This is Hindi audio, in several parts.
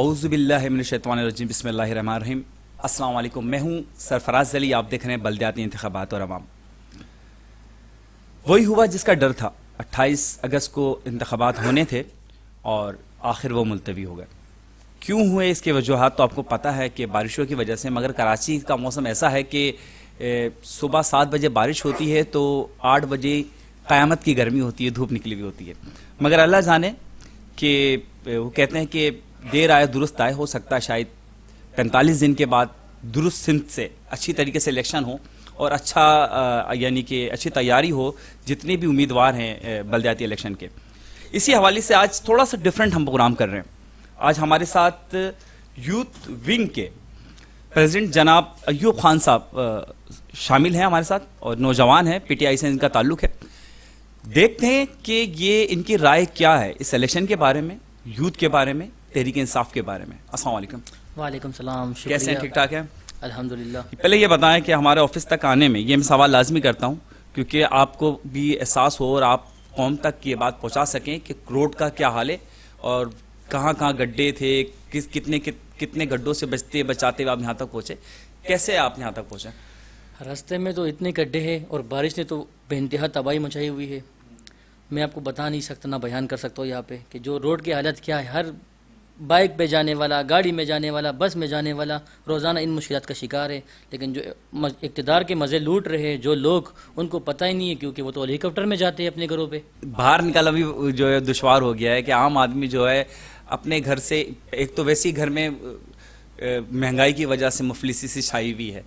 अउज़बिल्लिमिनशैतवानरजीम बसमीम अल्लाम मैं हूँ सरफराज अली आप देख रहे हैं बलदियाती इंतबात और आवाम वही हुआ जिसका डर था 28 अगस्त को इंतबात होने थे और आखिर वो मुलतवी हो गए क्यों हुए इसके वजूहत तो आपको पता है कि बारिशों की वजह से मगर कराची का मौसम ऐसा है कि सुबह सात बजे बारिश होती है तो आठ बजे क़्यामत की गर्मी होती है धूप निकली हुई होती है मगर अल्लाह जाने कि वो कहते हैं कि देर आए दुरुस्त आए हो सकता है शायद पैंतालीस दिन के बाद दुरुस्त सिंध से अच्छी तरीके से इलेक्शन हो और अच्छा यानी कि अच्छी तैयारी हो जितने भी उम्मीदवार हैं बलदयाती इलेक्शन के इसी हवाले से आज थोड़ा सा डिफरेंट हम प्रोग्राम कर रहे हैं आज हमारे साथ यूथ विंग के प्रेसिडेंट जनाब अयूब खान साहब शामिल हैं हमारे साथ और नौजवान हैं पीटीआई से इनका ताल्लुक है देखते हैं कि ये इनकी राय क्या है इस इलेक्शन के बारे में यूथ के बारे में तहरीक इंसाफ के बारे में असल वालेकुम सलाम कैसे हैं ठीक ठाक है अल्हम्दुलिल्लाह पहले ये बताएं कि हमारे ऑफिस तक आने में ये मैं सवाल लाजमी करता हूँ क्योंकि आपको भी एहसास हो और आप कौम तक ये बात पहुँचा सकें कि रोड का क्या हाल है और कहाँ कहाँ गड्ढे थे किस कितने कि, कितने गड्ढों से बचते बचाते हुए आप यहाँ तक पहुँचे कैसे आप यहाँ तक पहुँचे रास्ते में तो इतने गड्ढे हैं और बारिश ने तो बेानतहा तबाही मचाई हुई है मैं आपको बता नहीं सकता ना बयान कर सकता हूँ यहाँ पे कि जो रोड की हालत क्या है हर बाइक पे जाने वाला गाड़ी में जाने वाला बस में जाने वाला रोज़ाना इन मुश्किल का शिकार है लेकिन जो इकतदार के मज़े लूट रहे हैं जो लोग उनको पता ही नहीं है क्योंकि वो तो हेलीकॉप्टर में जाते हैं अपने घरों पे बाहर निकाला भी जो है दुशवार हो गया है कि आम आदमी जो है अपने घर से एक तो वैसे ही घर में महंगाई की वजह से मुफलिसी से छाई हुई है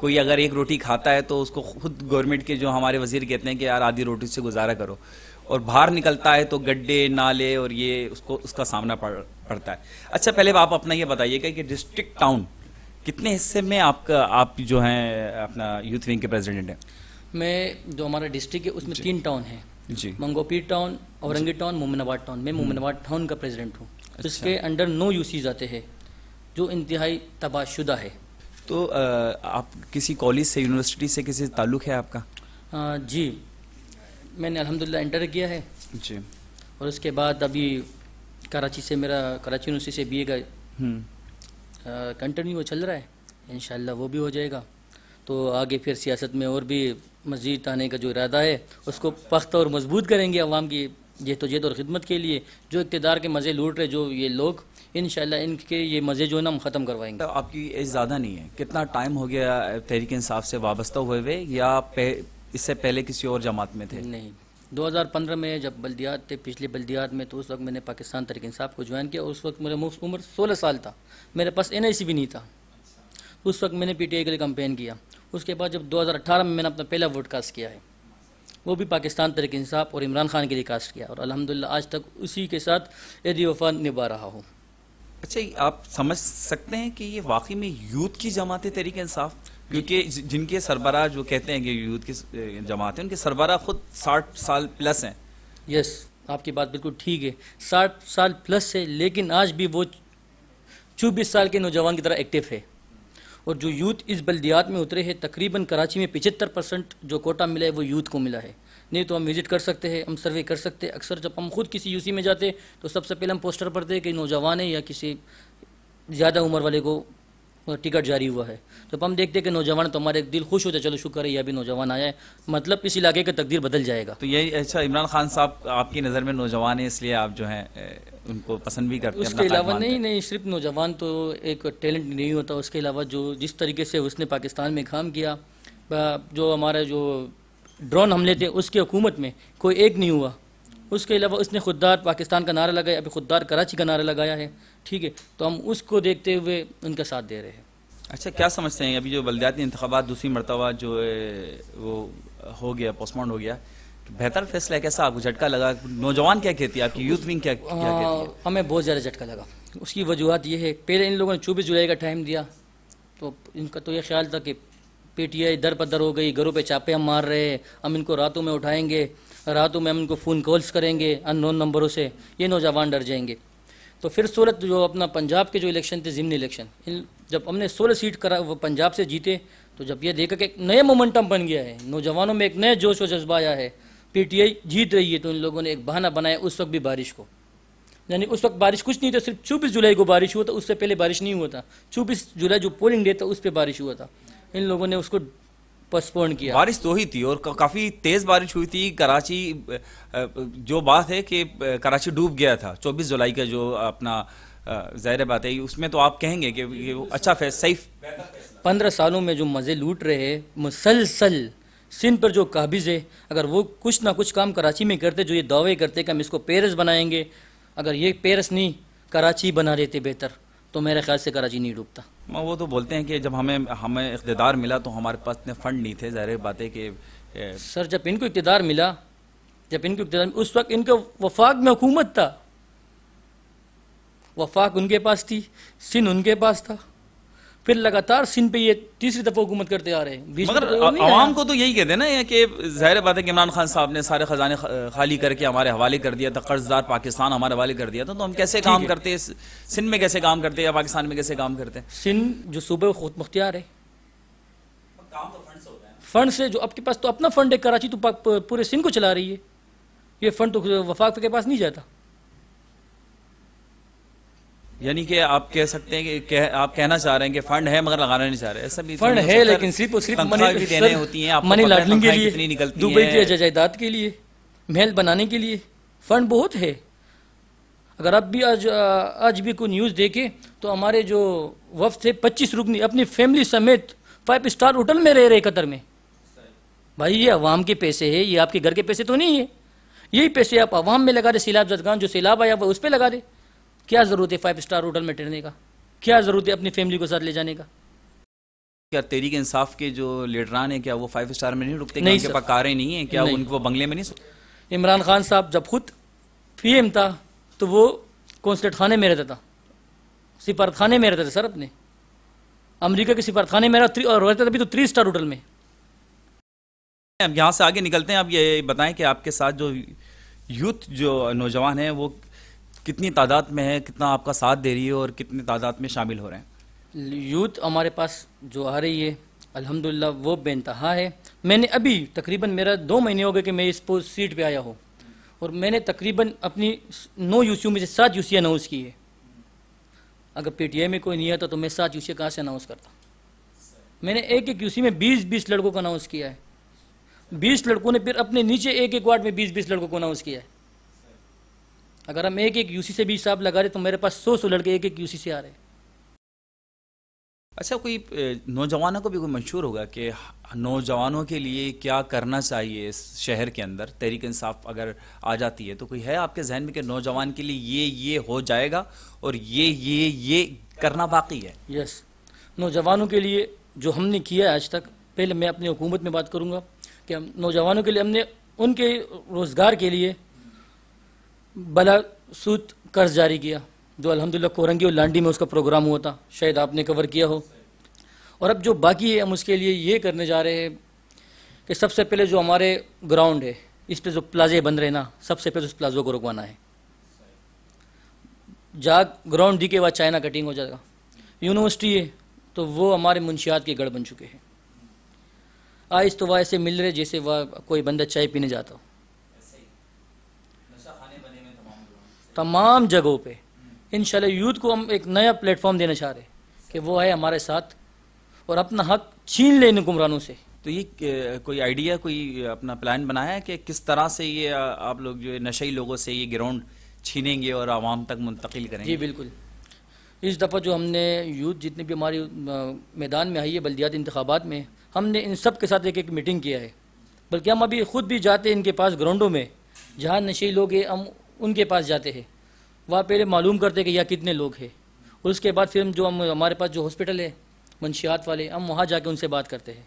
कोई अगर एक रोटी खाता है तो उसको खुद गवर्नमेंट के जो हमारे वजीर कहते हैं कि यार आधी रोटी से गुजारा करो और बाहर निकलता है तो गड्ढे नाले और ये उसको उसका सामना पड़ पड़ता है अच्छा पहले आप अपना ये बताइएगा कि डिस्ट्रिक्ट टाउन कितने हिस्से में आपका आप जो हैं अपना यूथ विंग के प्रेसिडेंट हैं मैं जो हमारा डिस्ट्रिक्ट है उसमें तीन टाउन है जी Manghopir town Orangi town Mominabad town मैं हम्म। मोमिनाबाद टाउन का प्रेसिडेंट हूँ अच्छा। तो इसके अंडर नो यूसीज आते हैं जो इंतहाई तबाहशुदा है तो आ, आप किसी कॉलेज से यूनिवर्सिटी से किसी ताल्लुक है आपका आ, जी मैंने अल्हम्दुलिल्लाह इंटर किया है जी और उसके बाद अभी कराची से मेरा कराची यूनिवर्सिटी से बी ए का कंटिन्यू हम्म। चल रहा है इन वो भी हो जाएगा तो आगे फिर सियासत में और भी मजीद आने का जो इरादा है उसको पख्त और मजबूत करेंगे अवाम की जहतोजहद और ख़िदमत के लिए जो इकतदार के मज़े लूट रहे जो ये लोग इन इनके ये मज़े जो है ना हम ख़त्म करवाएंगे तो आपकी एज ज़्यादा नहीं है कितना टाइम हो गया तहरीक इंसाफ से वाबस्ता हुए हुए या इससे पहले किसी और जमात में थे नहीं 2015 में जब बल्दियात थे पिछले बल्दियात में तो उस वक्त मैंने पाकिस्तान तरीक इंसाफ को ज्वाइन किया उस वक्त मेरा उम्र 16 साल था मेरे पास एन भी नहीं था उस वक्त मैंने पी के लिए कंपेन किया उसके बाद जब 2018 में मैंने अपना पहला वोट कास्ट किया है वो भी पाकिस्तान तरीक इंसाफ और इमरान खान के लिए कास्ट किया और अलहमदिल्ला आज तक उसी के साथ एदी वफा निभा रहा हूँ अच्छा आप समझ सकते हैं कि ये वाकई में यूथ की जमात तरीक इंसाफ क्योंकि जिनके सरबरा जो कहते हैं कि यूथ की जमात है उनके सरबरा खुद साठ साल प्लस हैं यस आपकी बात बिल्कुल ठीक है साठ साल प्लस है लेकिन आज भी वो चौबीस साल के नौजवान की तरह एक्टिव है और जो यूथ इस बल्दियात में उतरे हैं तकरीबन कराची में पिचहत्तर परसेंट जो कोटा मिला है वो यूथ को मिला है नहीं तो हम विज़िट कर सकते हैं हम सर्वे कर सकते हैं अक्सर जब हम खुद किसी यूसी में जाते तो सबसे पहले हम पोस्टर पढ़ते कि नौजवान है या किसी ज़्यादा उम्र वाले को हाँ, टिकट जारी हुआ है तो हम देखते हैं कि नौजवान तो हमारे दिल खुश होते चलो शुक्र है यह भी नौजवान आया है मतलब इस इलाके का तकदीर बदल जाएगा तो यही अच्छा इमरान खान साहब आपकी नज़र में नौजवान है इसलिए आप जो हैं उनको पसंद भी करते हैं उसके अलावा नहीं नहीं सिर्फ नौजवान तो एक टैलेंट नहीं होता उसके अलावा जो जिस तरीके से उसने पाकिस्तान में काम किया जो हमारा जो ड्रोन हमले थे उसकी हुकूमत में कोई एक नहीं हुआ उसके अलावा उसने खुददार पाकिस्तान का नारा लगाया अभी खुददार कराची का नारा लगाया है ठीक है तो हम उसको देखते हुए उनका साथ दे रहे हैं अच्छा क्या समझते हैं अभी जो बलदियाती इंतबात दूसरी मरतबा जो वो हो गया पोस्टमार्ट हो गया तो बेहतर फैसला कैसा आपको झटका लगा नौजवान क्या कहती है आपकी यूथ विंग क्या, क्या कहती है हमें बहुत ज़्यादा झटका लगा उसकी वजूहत यह है पहले इन लोगों ने चौबीस जुलाई का टाइम दिया तो इनका तो ये ख्याल था कि पीटीआई दर पर दर हो गई घरों पे चापे हम मार रहे हैं हम इनको रातों में उठाएंगे रातों में हम इनको फ़ोन कॉल्स करेंगे अन नंबरों से ये नौजवान डर जाएंगे तो फिर सोलह जो अपना पंजाब के जो इलेक्शन थे ज़िमनी इलेक्शन इन जब हमने सोलह सीट करा वो पंजाब से जीते तो जब ये देखा कि एक नया मोमेंटम बन गया है नौजवानों में एक नया जोश और जज्बा आया है पीटीआई जीत रही है तो इन लोगों ने एक बहाना बनाया उस वक्त भी बारिश को यानी उस वक्त बारिश कुछ नहीं था सिर्फ चौबीस जुलाई को बारिश हुआ था उससे पहले बारिश नहीं हुआ था चौबीस जुलाई जो पोलिंग डे था उस पर बारिश हुआ था इन लोगों ने उसको पोस्टपोन किया बारिश तो ही थी और का, काफ़ी तेज़ बारिश हुई थी कराची जो बात है कि कराची डूब गया था 24 जुलाई का जो अपना ज़ाहिर बात है उसमें तो आप कहेंगे कि ये अच्छा फैस सही पंद्रह सालों में जो मज़े लूट रहे मुसलसल सिंध पर जो काबिज़ है अगर वो कुछ ना कुछ काम कराची में करते जो ये दावे करते कि हम इसको पेरिस बनाएंगे अगर ये पेरिस नहीं कराची बना देते बेहतर तो मेरे ख्याल से कराची नहीं डूबता वो तो बोलते हैं कि जब हमें हमें इकतदार मिला तो हमारे पास इतने फंड नहीं थे ज़ाहिर बात है कि सर जब इनको इकतदार मिला जब इनको इकतदार उस वक्त इनके वफाक में हुकूमत था वफाक उनके पास थी सिंध उनके पास था फिर लगातार सिंध पे ये तीसरी दफा हुकूमत करते आ रहे हैं मगर तो आवाम को तो यही कहते हैं ना कि जाहिर बात है कि इमरान खान साहब ने सारे खजाने खाली करके हमारे हवाले कर दिया था कर्जदार पाकिस्तान हमारे हवाले कर दिया था तो हम कैसे काम करते हैं सिंध में कैसे काम करते हैं या पाकिस्तान में कैसे काम करते हैं सिंध जो सूबे खुद मुख्तियार है फंड तो से जो आपके पास तो अपना फंड है कराची तो पूरे सिंध को चला रही है ये फंड तो वफाक के पास नहीं जाता यानी कि आप कह सकते हैं कि कह, आप कहना चाह रहे हैं कि फंड है मगर लगाना नहीं चाह रहे ऐसा भी तो फंड है लेकिन सिर्फ और सिर्फ मनी भी देने होती हैं मनी लॉन्ड्रिंग के लिए निकलती दुबई की जायदाद के लिए महल बनाने के लिए फंड बहुत है अगर आप भी आज आज भी कोई न्यूज़ देखें तो हमारे जो वफ थे पच्चीस रुकनी अपनी फैमिली समेत फाइव स्टार होटल में रह रहे कतर में भाई ये अवाम के पैसे है ये आपके घर के पैसे तो नहीं है यही पैसे आप अवाम में लगा दे सैलाब जदगान जो सैलाब आया वो उस पर लगा दे क्या ज़रूरत है फाइव स्टार होटल में ठहरने का क्या ज़रूरत है अपनी फैमिली को साथ ले जाने का क्या के इंसाफ के जो लीडरान है क्या वो फाइव स्टार में नहीं रुकते नहीं उनके कारें नहीं है क्या उनको बंगले में नहीं इमरान खान साहब जब खुद पीएम था तो वो कौंसलेट खाने में रहता था सिफारत खाने में रहता था सर अपने अमरीका के सिफारत खाने में रहता था अभी तो थ्री स्टार होटल में अब यहाँ से आगे निकलते हैं आप ये बताएं कि आपके साथ जो यूथ जो नौजवान हैं वो कितनी तादाद में है कितना आपका साथ दे रही है और कितनी तादाद में शामिल हो रहे हैं यूथ हमारे पास जो आ रही है अल्हम्दुलिल्लाह वो बेनतहा है मैंने अभी तकरीबन मेरा दो महीने हो गए कि मैं इसको सीट पे आया हूँ और मैंने तकरीबन अपनी नौ यू में से सात यूसी अनाउंस की है अगर पी में कोई नहीं आता तो मैं सात यूसी कहाँ से अनाउंस करता मैंने एक एक यूसी में बीस बीस लड़कों को अनाउंस किया है बीस लड़कों ने फिर अपने नीचे एक एक वार्ड में बीस बीस लड़कों को अनाउंस किया है अगर हम एक एक यूसी से भी हिसाब लगा रहे तो मेरे पास सौ सौ लड़के एक एक यूसी से आ रहे अच्छा कोई नौजवानों को भी कोई मशहूर होगा कि नौजवानों के लिए क्या करना चाहिए इस शहर के अंदर तहरीक इंसाफ अगर आ जाती है तो कोई है आपके जहन में कि नौजवान के लिए ये ये हो जाएगा और ये ये ये करना बाकी है यस नौजवानों के लिए जो हमने किया है आज तक पहले मैं अपनी हुकूमत में बात करूँगा कि हम नौजवानों के लिए हमने उनके रोज़गार के लिए बला सूद कर्ज जारी किया जो अलहमदिल्ला कोरंगी और लांडी में उसका प्रोग्राम हुआ था शायद आपने कवर किया हो और अब जो बाकी है हम उसके लिए ये करने जा रहे हैं कि सबसे पहले जो हमारे ग्राउंड है इस पर जो प्लाजे बन रहे ना सबसे पहले उस प्लाजो को रुकवाना है जा ग्राउंड दी के वह चाइना कटिंग हो जाएगा यूनिवर्सिटी है तो वो हमारे मुंशियात के गढ़ बन चुके हैं आज तो वह ऐसे मिल रहे जैसे वह कोई बंदा चाय पीने जाता हो तमाम जगहों पे इन यूथ को हम एक नया प्लेटफॉर्म देना चाह रहे हैं कि वो है हमारे साथ और अपना हक छीन ले इन से तो ये कोई आइडिया कोई अपना प्लान बनाया है कि किस तरह से ये आप लोग जो नशे लोगों से ये ग्राउंड छीनेंगे और आवाम तक मुंतकिल करेंगे जी बिल्कुल इस दफ़ा जो हमने यूथ जितने भी हमारी मैदान में आई है बल्दियात इंतबात में हमने इन सब के साथ एक एक मीटिंग किया है बल्कि हम अभी ख़ुद भी जाते हैं इनके पास ग्राउंडों में जहाँ नशे लोग हैं हम उनके पास जाते हैं वहाँ पहले मालूम करते हैं कि यह कितने लोग हैं और उसके बाद फिर हम जो हम हमारे पास जो हॉस्पिटल है मंशियात वाले हम वहाँ जाके उनसे बात करते हैं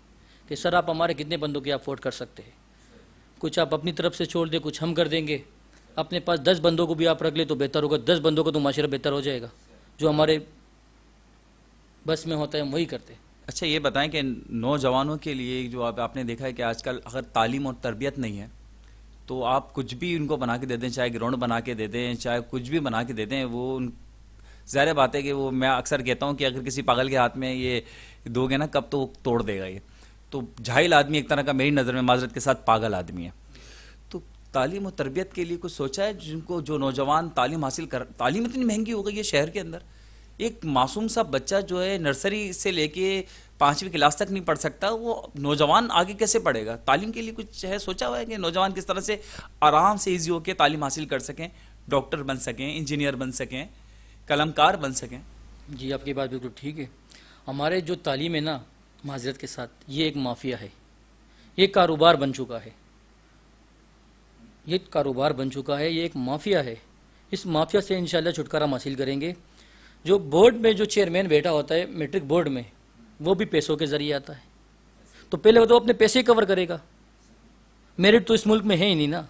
कि सर आप हमारे कितने बंदों की अफोर्ड कर सकते हैं कुछ आप अपनी तरफ से छोड़ दें कुछ हम कर देंगे अपने पास दस बंदों को भी आप रख ले तो बेहतर होगा दस बंदों का तो माशरा बेहतर हो जाएगा जो हमारे बस में होता है हम वही करते हैं अच्छा ये बताएं कि नौजवानों के लिए जो आप, आपने देखा है कि आजकल अगर तालीम और तरबियत नहीं है तो आप कुछ भी उनको बना के दे दें चाहे ग्राउंड बना के दे दें चाहे कुछ भी बना के दे दें वो उन ज़ाहिर बात है कि वो मैं अक्सर कहता हूँ कि अगर किसी पागल के हाथ में ये दोगे ना कब तो वो तोड़ देगा ये तो झाइल आदमी एक तरह का मेरी नज़र में माजरत के साथ पागल आदमी है तो तालीम और तरबियत के लिए कुछ सोचा है जिनको जो नौजवान तालीम हासिल कर तालीम इतनी महंगी हो गई है शहर के अंदर एक मासूम सा बच्चा जो है नर्सरी से लेके पाँचवीं क्लास तक नहीं पढ़ सकता वो नौजवान आगे कैसे पढ़ेगा तालीम के लिए कुछ है सोचा हुआ है कि नौजवान किस तरह से आराम से ईजी होकर तालीम हासिल कर सकें डॉक्टर बन सकें इंजीनियर बन सकें कलमकार बन सकें जी आपकी बात बिल्कुल ठीक है हमारे जो तालीम है ना माजरत के साथ ये एक माफिया है ये कारोबार बन चुका है ये कारोबार बन चुका है ये एक माफिया है इस माफिया से इंशाल्लाह छुटकारा हासिल करेंगे जो बोर्ड में जो चेयरमैन बैठा होता है मेट्रिक बोर्ड में वो भी पैसों के जरिए आता है तो पहले वो तो अपने पैसे कवर करेगा मेरिट तो इस मुल्क में है ही नहीं ना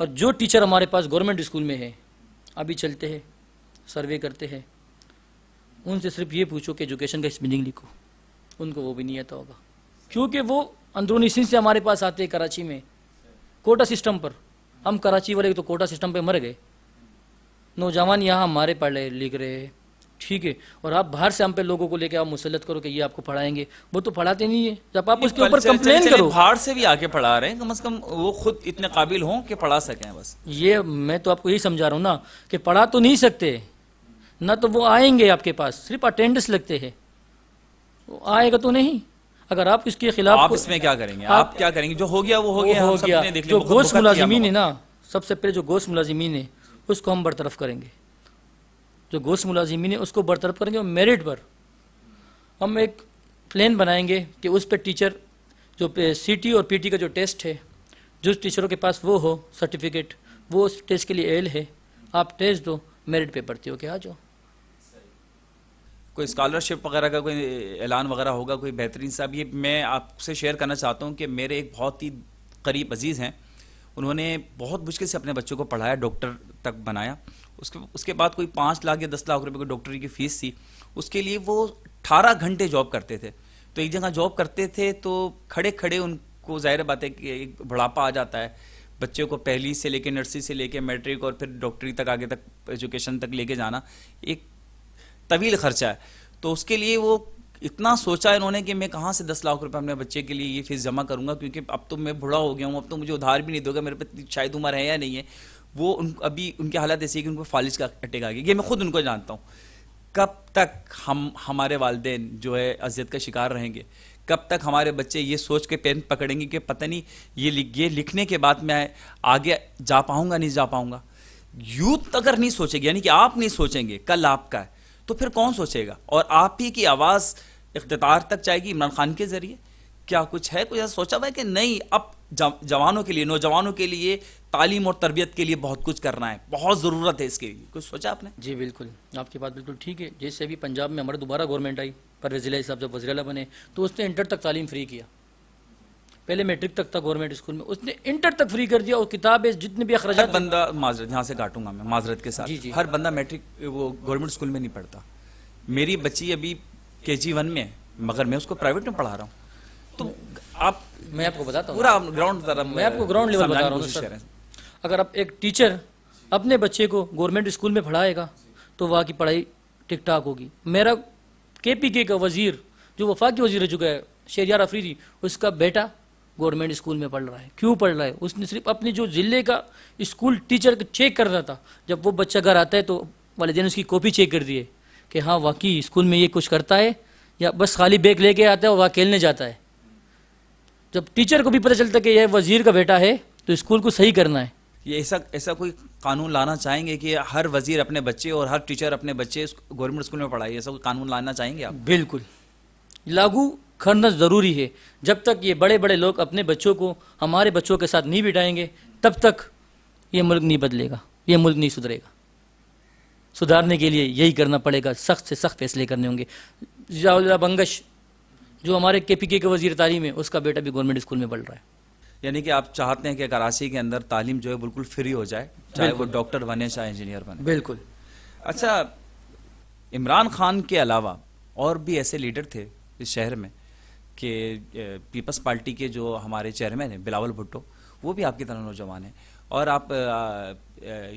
और जो टीचर हमारे पास गवर्नमेंट स्कूल में है अभी चलते हैं सर्वे करते हैं उनसे सिर्फ ये पूछो कि एजुकेशन का स्पिनिंग लिखो उनको वो भी नहीं आता होगा क्योंकि वो अंदरूनी सिंह से हमारे पास आते हैं कराची में कोटा सिस्टम पर हम कराची वाले तो कोटा सिस्टम पर मर गए नौजवान यहाँ हमारे पढ़े लिख रहे हैं ठीक है और आप बाहर से हम पे लोगों को लेके आप मुसलत करो कि ये आपको पढ़ाएंगे वो तो पढ़ाते नहीं है जब आप उसके ऊपर कंप्लेन करो बाहर से भी आके पढ़ा रहे हैं कम से कम वो खुद इतने काबिल हों कि पढ़ा सकें बस ये मैं तो आपको यही समझा रहा हूँ ना कि पढ़ा तो नहीं सकते ना तो वो आएंगे आपके पास सिर्फ अटेंडेंस लगते हैं आएगा तो नहीं अगर आप इसके खिलाफ आप इसमें क्या करेंगे आप, क्या करेंगे जो हो गया वो हो गया हो गया जो गोश्त मुलाजमीन है ना सबसे पहले जो गोश्त मुलाजमीन है उसको हम बरतरफ करेंगे जो गोश्त मुलाजिमीन है उसको बरतरफ करेंगे और मेरिट पर हम एक प्लान बनाएंगे कि उस पर टीचर जो टी और टी का जो टेस्ट है जिस टीचरों के पास वो हो सर्टिफिकेट वो उस टेस्ट के लिए एल है आप टेस्ट दो मेरिट पे पढ़ते हो क्या आ जाओ कोई स्कॉलरशिप वगैरह का कोई ऐलान वगैरह होगा कोई बेहतरीन साहब ये मैं आपसे शेयर करना चाहता हूँ कि मेरे एक बहुत ही करीब अजीज़ हैं उन्होंने बहुत मुश्किल से अपने बच्चों को पढ़ाया डॉक्टर तक बनाया उसके उसके बाद कोई पाँच लाख या दस लाख रुपए की डॉक्टरी की फीस थी उसके लिए वो अठारह घंटे जॉब करते थे तो एक जगह जॉब करते थे तो खड़े खड़े उनको जाहिर बात है कि एक बुढ़ापा आ जाता है बच्चे को पहली से लेकर नर्सरी से लेकर मैट्रिक और फिर डॉक्टरी तक आगे तक एजुकेशन तक लेके जाना एक तवील खर्चा है तो उसके लिए वो इतना सोचा इन्होंने कि मैं कहाँ से दस लाख रुपए अपने बच्चे के लिए ये फीस जमा करूँगा क्योंकि अब तो मैं बुढ़ा हो गया हूँ अब तो मुझे उधार भी नहीं दोगे मेरे पे शायद उम्र है या नहीं है वो उन अभी उनकी हालत ऐसी है कि उनको फालिज का अटैक आ गया ये मैं खुद उनको जानता हूँ कब तक हम हमारे वालदे जो है अजियत का शिकार रहेंगे कब तक हमारे बच्चे ये सोच के पेन पकड़ेंगे कि पता नहीं ये लिख ये लिखने के बाद मैं आगे जा पाऊँगा नहीं जा पाऊँगा यूथ अगर नहीं सोचेगी यानी कि आप नहीं सोचेंगे कल आपका है तो फिर कौन सोचेगा और आप ही की आवाज़ इकतदार तक जाएगी इमरान खान के ज़रिए क्या कुछ है कुछ ऐसा सोचा हुआ है कि नहीं अब जवानों के लिए नौजवानों के लिए तालीम और तरबियत के लिए बहुत कुछ करना है बहुत ज़रूरत है इसके लिए कुछ सोचा आपने जी बिल्कुल आपकी बात बिल्कुल ठीक है जैसे अभी पंजाब में हमारे दोबारा गवर्नमेंट आई पर जिला साहब जब वजरला बने तो उसने इंटर तक तालीम फ्री किया पहले मैट्रिक तक था गवर्नमेंट स्कूल में उसने इंटर तक फ्री कर दिया और किताबें जितने भी अखराज बंदा माजरत यहाँ से काटूंगा मैं माजरत के साथ जी जी हर बंदा मैट्रिक वो गवर्नमेंट स्कूल में नहीं पढ़ता मेरी बच्ची अभी के जी वन में है मगर मैं उसको प्राइवेट में पढ़ा रहा हूँ तो आप मैं आपको बताता हूँ पूरा ग्राउंड मैं आपको ग्राउंड लेवल बता रहा हूँ अगर आप एक टीचर अपने बच्चे को गवर्नमेंट स्कूल में पढ़ाएगा तो वहाँ की पढ़ाई ठीक ठाक होगी मेरा के पी के का वजीर जो वफाक वजीर रह चुका है शेरियार अफरीदी उसका बेटा गवर्नमेंट स्कूल में पढ़ रहा है क्यों पढ़ रहा है उसने सिर्फ अपने जो ज़िले का स्कूल टीचर चेक कर रहा था जब वो बच्चा घर आता है तो वालदे उसकी कॉपी चेक कर दी है कि हाँ वाकई स्कूल में ये कुछ करता है या बस खाली बैग लेके आता है और वहाँ खेलने जाता है जब टीचर को भी पता चलता है कि यह वजीर का बेटा है तो स्कूल को सही करना है ये ऐसा ऐसा कोई कानून लाना चाहेंगे कि हर वजीर अपने बच्चे और हर टीचर अपने बच्चे गवर्नमेंट स्कूल में पढ़ाए ऐसा कोई कानून लाना चाहेंगे आप बिल्कुल लागू करना ज़रूरी है जब तक ये बड़े बड़े लोग अपने बच्चों को हमारे बच्चों के साथ नहीं बिठाएंगे तब तक ये मुल्क नहीं बदलेगा ये मुल्क नहीं सुधरेगा सुधारने के लिए यही करना पड़ेगा सख्त से सख्त फैसले करने होंगे जियाउल्ला बंगश जो हमारे के पी के वजीर तारीम है उसका बेटा भी गवर्नमेंट स्कूल में पढ़ रहा है यानी कि आप चाहते हैं कि कराची के अंदर तालीम जो है बिल्कुल फ्री हो जाए चाहे वो डॉक्टर बने चाहे इंजीनियर बने बिल्कुल अच्छा इमरान खान के अलावा और भी ऐसे लीडर थे इस शहर में कि पीपल्स पार्टी के जो हमारे चेयरमैन हैं बिलावल भुट्टो वो भी आपकी तरह नौजवान हैं और आप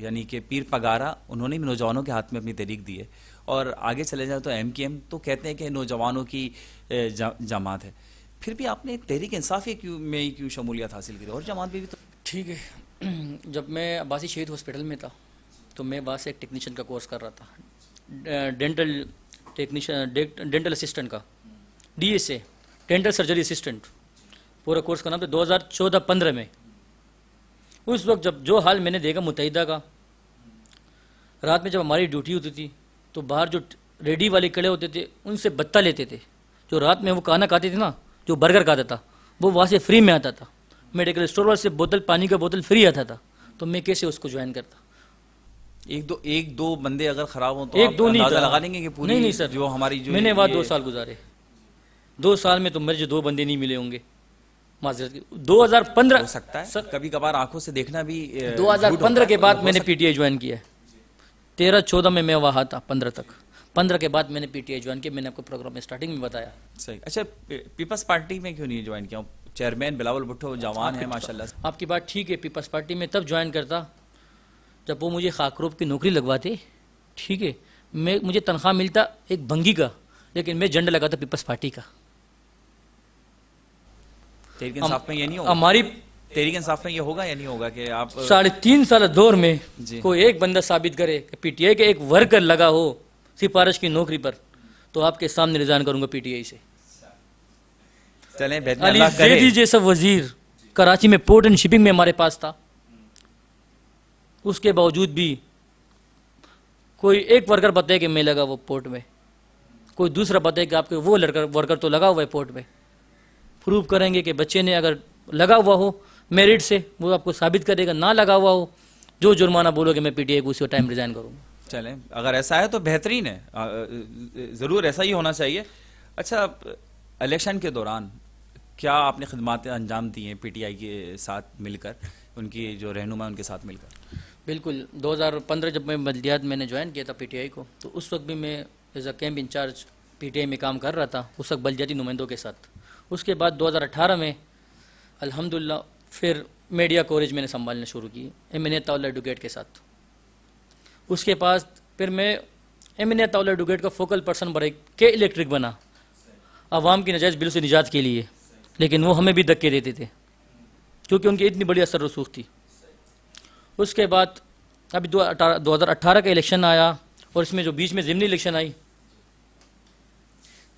यानी कि पीर पगारा उन्होंने भी नौजवानों के हाथ में अपनी तहरीक दी है और आगे चले जाए तो एम तो कहते हैं कि नौजवानों की जमात है फिर भी आपने तहरीक क्यों में ही क्यों शमूलियत हासिल करी और जमात में भी तो ठीक है जब मैं अब्बासी शहीद हॉस्पिटल में था तो मैं वहाँ से एक टेक्नीशियन का कोर्स कर रहा था डेंटल टेक्नीशियन डेंटल असिस्टेंट का D S A dental surgery assistant पूरा कोर्स का नाम था दो हज़ार चौदह पंद्रह में उस वक्त जब जो हाल मैंने देखा मुतहदा का रात में जब हमारी ड्यूटी होती थी तो बाहर जो रेडी वाले कड़े होते थे उनसे बत्ता लेते थे जो रात में वो खाना खाते थे ना जो बर्गर का आता था वो वहाँ से फ्री में आता था मेडिकल स्टोर वाले से बोतल पानी का बोतल फ्री आता था तो मैं कैसे उसको ज्वाइन करता एक दो एक दो बंदे अगर खराब हो तो एक दो नहीं लगा लेंगे कि पूरी नहीं नहीं सर जो हमारी जो मैंने वहाँ दो साल गुजारे दो साल में तो मुझे दो बंदे नहीं मिले होंगे माजरत दो हज़ार पंद्रह हो सकता है सर कभी कभार आंखों से देखना भी दो हज़ार पंद्रह के बाद मैंने पीटीआई ज्वाइन किया तेरह चौदह में मैं वहाँ था पंद्रह तक पंद्रह के बाद मैंने पीटीआई ज्वाइन किया मैंने आपको प्रोग्राम में स्टार्टिंग में बताया सही अच्छा पीपल्स पार्टी में क्यों नहीं ज्वाइन किया चेयरमैन बिलावल भुट्टो जवान है माशाल्लाह आपकी बात ठीक है पीपल्स पार्टी में तब ज्वाइन करता जब वो मुझे खाकरूप की नौकरी लगवाते ठीक है मैं मुझे तनख्वाह मिलता एक भंगी का लेकिन मैं झंडा लगाता पीपल्स पार्टी का तहरीक इंसाफ में इंसाफ में ये होगा या नहीं होगा कि आप साढ़े तीन साल दौर में कोई एक बंदा साबित करे पीटीआई के एक वर्कर लगा हो सिफारिश की नौकरी पर तो आपके सामने रिजाइन करूंगा पीटीआई से चले जैसा वजीर कराची में पोर्ट एंड शिपिंग में हमारे पास था उसके बावजूद भी कोई एक वर्कर बताए कि मैं लगा वो पोर्ट में कोई दूसरा बताए कि आपके वो लड़कर वर्कर तो लगा हुआ है पोर्ट में प्रूव करेंगे कि बच्चे ने अगर लगा हुआ हो मेरिट से वो आपको साबित करेगा ना लगा हुआ हो जो जुर्माना बोलोगे मैं पीटीए को उसी टाइम रिज़ाइन करूँगा चलें अगर ऐसा है तो बेहतरीन है ज़रूर ऐसा ही होना चाहिए अच्छा इलेक्शन के दौरान क्या आपने खदमात अंजाम दी हैं पीटीआई के साथ मिलकर उनकी जो रहनुमा उनके साथ मिलकर बिल्कुल 2015 जब मैं बल्दियात मैंने ज्वाइन किया था पीटीआई को तो उस वक्त भी मैं as a camp incharge PTI में काम कर रहा था उस वक्त बल्दियाती नुमाइंदों के साथ उसके बाद दो में अलहमदिल्ला फिर मीडिया कवरेज मैंने संभालना शुरू की एम एन एडवोकेट के साथ उसके पास फिर मैं एमिन ताउल एडवोकेट का फोकल पर्सन बने के इलेक्ट्रिक बना आवाम की नजायज़ बिल से निजात के लिए लेकिन वो हमें भी धक्के देते थे क्योंकि उनकी इतनी बड़ी असर रसूख थी उसके बाद अभी दो हज़ार अट्ठारह का इलेक्शन आया और इसमें जो बीच में ज़िमनी इलेक्शन आई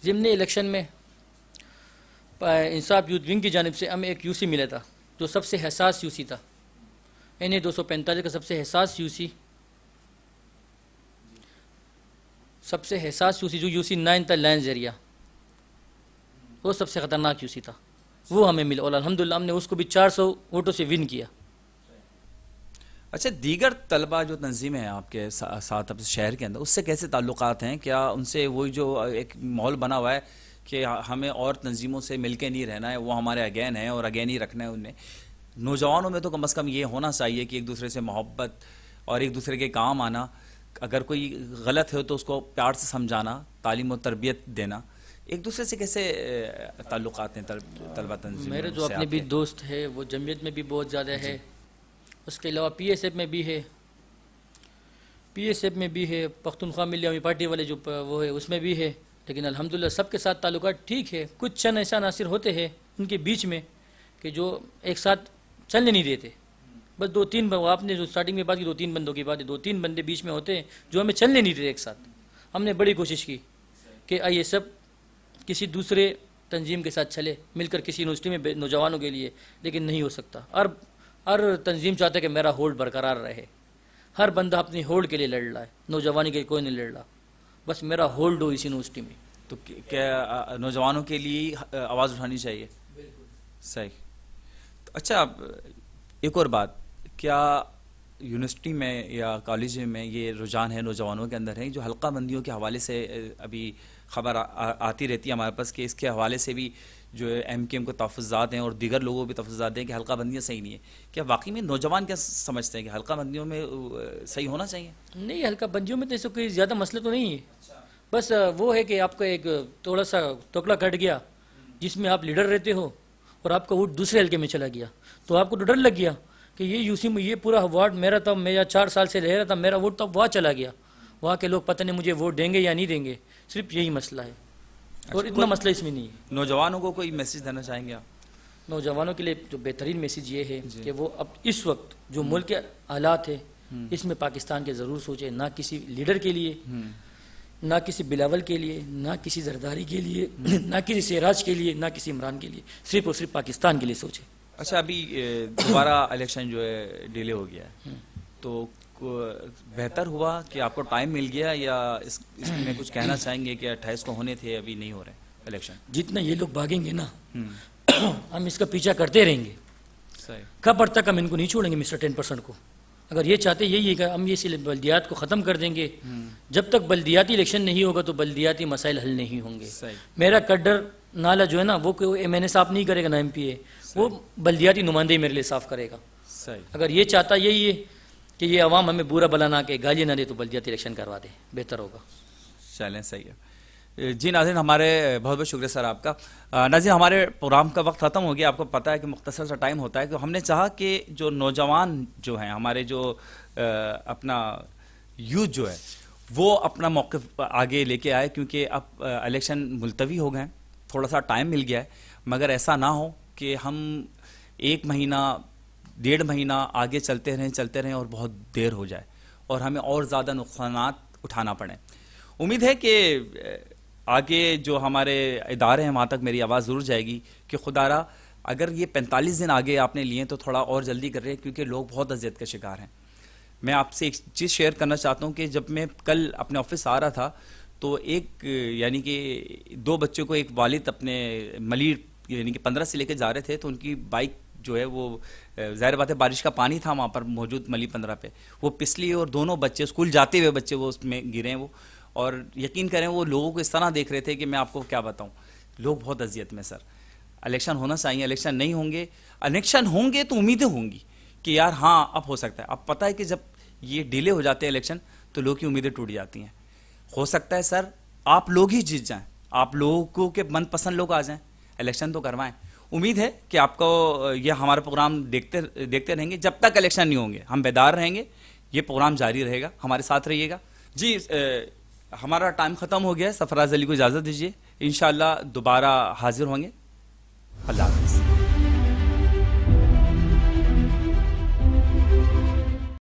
ज़िमनी इलेक्शन में इंसाफ यूथ विंग की जानब से हमें एक यूसी मिला था जो सबसे हसास यूसी था एन ए दो सौ पैंतालीस का सबसे हसास यूसी सबसे एहसास यूसी जो यूसी नाइन था लाइन जरिया वो सबसे ख़तरनाक यूसी था वो हमें मिला और अलहमदिल्ला हमने उसको भी चार सौ वोटों से विन किया अच्छा दीगर तलबा जो तंजीम है आपके सा, साथ अब शहर के अंदर उससे कैसे ताल्लुक़ हैं क्या उनसे वही जो एक माहौल बना हुआ है कि हमें और तंजीमों से मिल के नहीं रहना है वो हमारे अगैन हैं और अगैन ही रखना है उनमें नौजवानों में तो कम अज़ कम ये होना चाहिए कि एक दूसरे से मोहब्बत और एक दूसरे के काम आना अगर कोई गलत है तो उसको प्यार से समझाना तालीम और तरबियत देना एक दूसरे से कैसे ताल्लुक़ हैं तलबा तंजीम मेरे जो अपने भी दोस्त है वो जमीयत में भी बहुत ज़्यादा है उसके अलावा पी एस एफ में भी है पी एस एफ में भी है पख्तनख्वा मिली पार्टी वाले जो वो है उसमें भी है लेकिन अलहमदिल्ला सबके साथ ताल्लुक ठीक है कुछ चंद ऐसा नासिर होते हैं उनके बीच में कि जो एक साथ चलने नहीं देते बस दो तीन आपने जो स्टार्टिंग में बात की दो तीन बंदों की बात दो तीन बंदे बीच में होते हैं जो हमें चलने नहीं देते एक साथ हमने बड़ी कोशिश की कि आइए सब किसी दूसरे तंजीम के साथ चले मिलकर किसी यूनिवर्सिटी में नौजवानों के लिए लेकिन नहीं हो सकता हर हर तंजीम चाहता है कि मेरा होल्ड बरकरार रहे हर बंदा अपनी होल्ड के लिए लड़ रहा है नौजवानी के लिए कोई नहीं लड़ रहा बस मेरा होल्ड हो इस यूनिवर्सिटी में तो क्या नौजवानों के लिए आवाज़ उठानी चाहिए सही तो अच्छा एक और बात क्या यूनिवर्सिटी में या कॉलेज में ये रुझान है नौजवानों के अंदर है जो हल्का बंदियों के हवाले से अभी खबर आती रहती है हमारे पास कि इसके हवाले से भी जो एम के एम को तहफ़ात हैं और दीगर लोगों को भी तहफ़ात हैं कि हल्का बंदियाँ सही नहीं है क्या वाकई में नौजवान क्या समझते हैं कि हल्का बंदियों में सही होना चाहिए नहीं हल्का बंदियों में तो इसको कोई ज़्यादा मसला तो नहीं है बस वो है कि आपका एक थोड़ा सा टोकला कट गया जिसमें आप लीडर रहते हो और आपका वोट दूसरे हल्के में चला गया तो आपको तो डर लग गया कि ये यूसी में ये पूरा वार्ड मेरा था मेरा चार साल से रह रहा था मेरा वोट तब वहाँ चला गया वहाँ के लोग पता नहीं मुझे वोट देंगे या नहीं देंगे सिर्फ यही मसला है अच्छा, और इतना मसला इसमें नहीं है नौजवानों को कोई मैसेज देना चाहेंगे आप नौजवानों के लिए जो बेहतरीन मैसेज ये है कि वो अब इस वक्त जो हम्म। मुल्क के हालात है हम्म। इसमें पाकिस्तान के ज़रूर सोचे ना किसी लीडर के लिए हम्म। ना किसी बिलावल के लिए ना किसी जरदारी के लिए ना किसी सेराज के लिए ना किसी इमरान के लिए सिर्फ और सिर्फ पाकिस्तान के लिए सोचे अच्छा अभी दोबारा इलेक्शन जो है डिले हो गया है तो बेहतर हुआ कि आपको टाइम मिल गया या इस इसमें कुछ कहना चाहेंगे कि अट्ठाईस को होने थे अभी नहीं हो रहे इलेक्शन जितना ये लोग भागेंगे ना हम्म। हम इसका पीछा करते रहेंगे खबर तक हम इनको नहीं छोड़ेंगे मिस्टर टेन परसेंट को अगर ये चाहते यही है हम ये बल्दियात को ख़त्म कर देंगे हम्म। जब तक बल्दियाती इलेक्शन नहीं होगा तो बल्दियाती मसाइल हल नहीं होंगे मेरा कड्डर नाला जो है ना वो एम एन ए साहब नहीं करेगा ना एम पी ए वो बल्दियाती नुमाइंदे मेरे लिए साफ करेगा सही अगर ये चाहता यही है कि ये अवाम हमें बुरा भला ना के गाली ना दे तो बल्दियाती इलेक्शन करवा दे बेहतर होगा चलें सही है जी नाजिन हमारे बहुत बहुत शुक्रिया सर आपका नाजिन हमारे प्रोग्राम का वक्त ख़त्म हो गया आपको पता है कि मुख्तसर सा टाइम होता है तो हमने चाहा कि जो नौजवान जो हैं हमारे जो अपना यूथ जो है वो अपना मौक़ आगे लेके आए क्योंकि अब इलेक्शन मुलतवी हो गए थोड़ा सा टाइम मिल गया है मगर ऐसा ना हो कि हम एक महीना डेढ़ महीना आगे चलते रहें चलते रहें और बहुत देर हो जाए और हमें और ज़्यादा नुकसान उठाना पड़े उम्मीद है कि आगे जो हमारे इदारे हैं वहाँ तक मेरी आवाज़ ज़रूर जाएगी कि खुदारा अगर ये 45 दिन आगे आपने लिए तो थोड़ा और जल्दी कर रहे हैं क्योंकि लोग बहुत अजियत का शिकार हैं मैं आपसे एक चीज़ शेयर करना चाहता हूँ कि जब मैं कल अपने ऑफिस आ रहा था तो एक यानी कि दो बच्चों को एक वालिद अपने मलिर यानी कि पंद्रह से लेकर जा रहे थे तो उनकी बाइक जो है वो ज़ाहिर बात है बारिश का पानी था वहाँ पर मौजूद मली पंद्रह पे वो पिछली और दोनों बच्चे स्कूल जाते हुए बच्चे वो उसमें गिरे हैं वो और यकीन करें वो लोगों को इस तरह देख रहे थे कि मैं आपको क्या बताऊँ लोग बहुत अजियत में सर इलेक्शन होना चाहिए इलेक्शन नहीं होंगे इलेक्शन होंगे तो उम्मीदें होंगी कि यार हाँ अब हो सकता है अब पता है कि जब ये डिले हो जाते हैं इलेक्शन तो लोग की उम्मीदें टूट जाती हैं हो सकता है सर आप लोग ही जीत जाएं आप लोगों के मनपसंद लोग आ जाएं इलेक्शन तो करवाएं उम्मीद है कि आपको ये हमारा प्रोग्राम देखते देखते रहेंगे जब तक इलेक्शन नहीं होंगे हम बेदार रहेंगे ये प्रोग्राम जारी रहेगा हमारे साथ रहिएगा जी ए, हमारा टाइम ख़त्म हो गया है अली को इजाज़त दीजिए इन दोबारा हाजिर होंगे अल्लाह हाफिज़